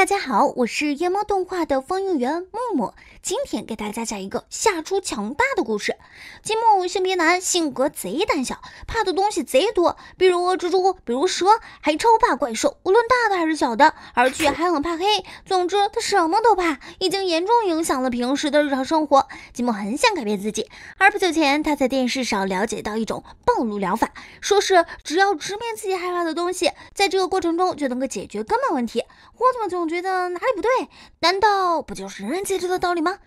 大家好，我是夜猫动画的放映员木木，今天给大家讲一个吓出强大的故事。吉木性别男，性格贼胆小，怕的东西贼多，比如蜘蛛，比如蛇，还超怕怪兽，无论大的还是小的，而且还很怕黑。总之，他什么都怕，已经严重影响了平时的日常生活。吉木很想改变自己，而不久前他在电视上了解到一种暴露疗法，说是只要直面自己害怕的东西，在这个过程中就能够解决根本问题。我怎么就？觉得哪里不对？难道不就是人人皆知的道理吗？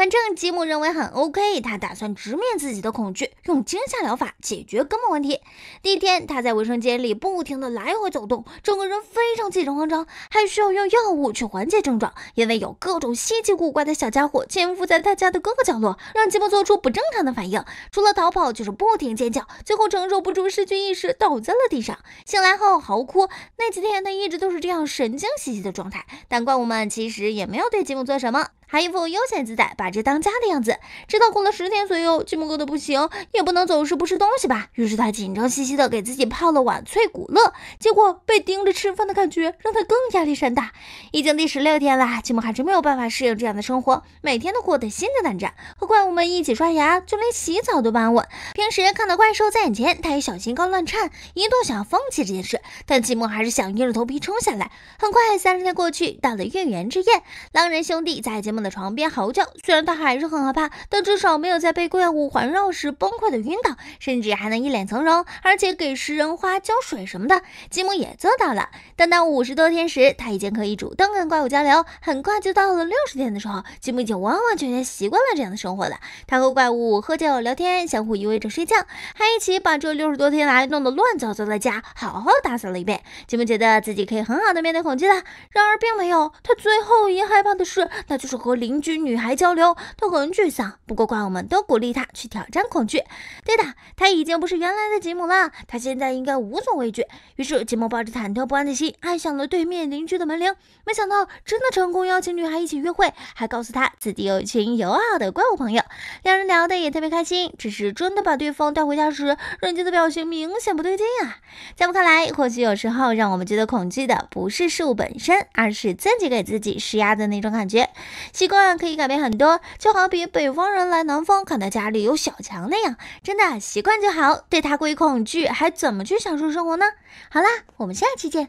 反正吉姆认为很 OK，他打算直面自己的恐惧，用惊吓疗法解决根本问题。第一天，他在卫生间里不停地来回走动，整个人非常紧张慌张，还需要用药物去缓解症状，因为有各种稀奇古怪的小家伙潜伏在他家的各个角落，让吉姆做出不正常的反应，除了逃跑就是不停尖叫，最后承受不住失去意识倒在了地上。醒来后嚎哭，那几天他一直都是这样神经兮兮的状态。但怪物们其实也没有对吉姆做什么。还一副悠闲自在、把这当家的样子。直到过了十天左右，寂寞饿得不行，也不能总是不吃东西吧。于是他紧张兮兮的给自己泡了碗脆骨乐。结果被盯着吃饭的感觉让他更加力山大。已经第十六天了，寂寞还是没有办法适应这样的生活，每天都过得心惊胆战。和怪物们一起刷牙，就连洗澡都安我平时看到怪兽在眼前，他也小心高乱颤，一度想要放弃这件事。但寂寞还是想硬着头皮冲下来。很快，三十天过去，到了月圆之夜，狼人兄弟在节目。在床边嚎叫，虽然他还是很害怕，但至少没有在被怪物环绕时崩溃的晕倒，甚至还能一脸从容，而且给食人花浇水什么的，吉姆也做到了。等到五十多天时，他已经可以主动跟怪物交流。很快就到了六十天的时候，吉姆已经完完全全习惯了这样的生活了。他和怪物喝酒聊天，相互依偎着睡觉，还一起把这六十多天来弄得乱糟糟的家好好打扫了一遍。吉姆觉得自己可以很好的面对恐惧了，然而并没有。他最后一害怕的事，那就是和。和邻居女孩交流，他很沮丧。不过怪物们都鼓励他去挑战恐惧。对的，他已经不是原来的吉姆了，他现在应该无所畏惧。于是吉姆抱着忐忑不安的心按响了对面邻居的门铃，没想到真的成功邀请女孩一起约会，还告诉她自己有一群友好的怪物朋友。两人聊得也特别开心，只是真的把对方带回家时，人家的表情明显不对劲啊。在我看来，或许有时候让我们觉得恐惧的不是事物本身，而是自己给自己施压的那种感觉。习惯可以改变很多，就好比北方人来南方看到家里有小强那样，真的习惯就好。对他过于恐惧，还怎么去享受生活呢？好啦，我们下期见。